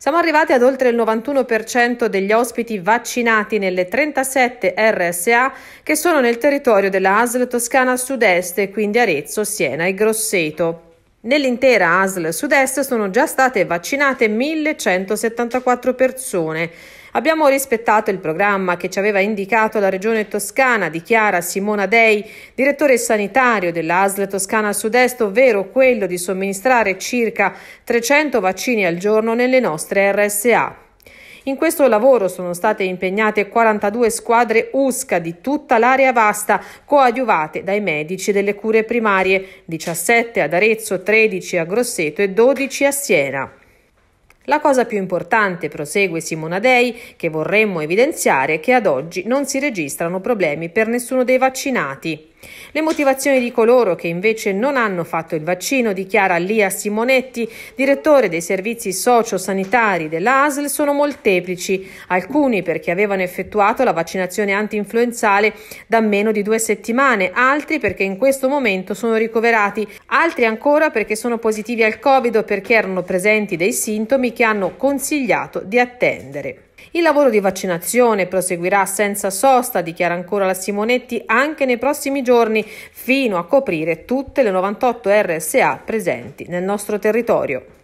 Siamo arrivati ad oltre il 91% degli ospiti vaccinati nelle 37 RSA che sono nel territorio della ASL Toscana Sud-Est, quindi Arezzo, Siena e Grosseto. Nell'intera ASL sud-est sono già state vaccinate 1174 persone. Abbiamo rispettato il programma che ci aveva indicato la Regione Toscana, dichiara Simona Dei, direttore sanitario dell'ASL Toscana Sud-Est, ovvero quello di somministrare circa 300 vaccini al giorno nelle nostre RSA. In questo lavoro sono state impegnate 42 squadre USCA di tutta l'area vasta, coadiuvate dai medici delle cure primarie, 17 ad Arezzo, 13 a Grosseto e 12 a Siena. La cosa più importante, prosegue Simona Dei, che vorremmo evidenziare è che ad oggi non si registrano problemi per nessuno dei vaccinati. Le motivazioni di coloro che invece non hanno fatto il vaccino, dichiara Lia Simonetti, direttore dei servizi sociosanitari dell'ASL, sono molteplici, alcuni perché avevano effettuato la vaccinazione anti-influenzale da meno di due settimane, altri perché in questo momento sono ricoverati, altri ancora perché sono positivi al Covid o perché erano presenti dei sintomi che hanno consigliato di attendere. Il lavoro di vaccinazione proseguirà senza sosta, dichiara ancora la Simonetti, anche nei prossimi giorni, fino a coprire tutte le 98 RSA presenti nel nostro territorio.